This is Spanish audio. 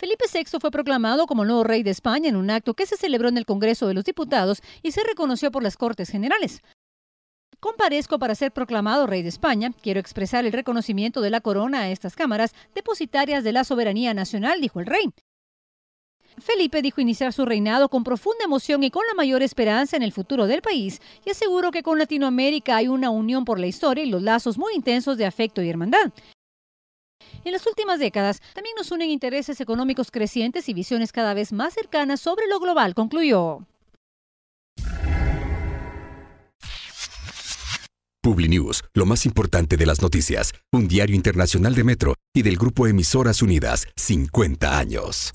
Felipe VI fue proclamado como nuevo rey de España en un acto que se celebró en el Congreso de los Diputados y se reconoció por las Cortes Generales. Comparezco para ser proclamado rey de España. Quiero expresar el reconocimiento de la corona a estas cámaras depositarias de la soberanía nacional, dijo el rey. Felipe dijo iniciar su reinado con profunda emoción y con la mayor esperanza en el futuro del país y aseguró que con Latinoamérica hay una unión por la historia y los lazos muy intensos de afecto y hermandad. En las últimas décadas también nos unen intereses económicos crecientes y visiones cada vez más cercanas sobre lo global, concluyó. PubliNews, lo más importante de las noticias, un diario internacional de Metro y del grupo Emisoras Unidas, 50 años.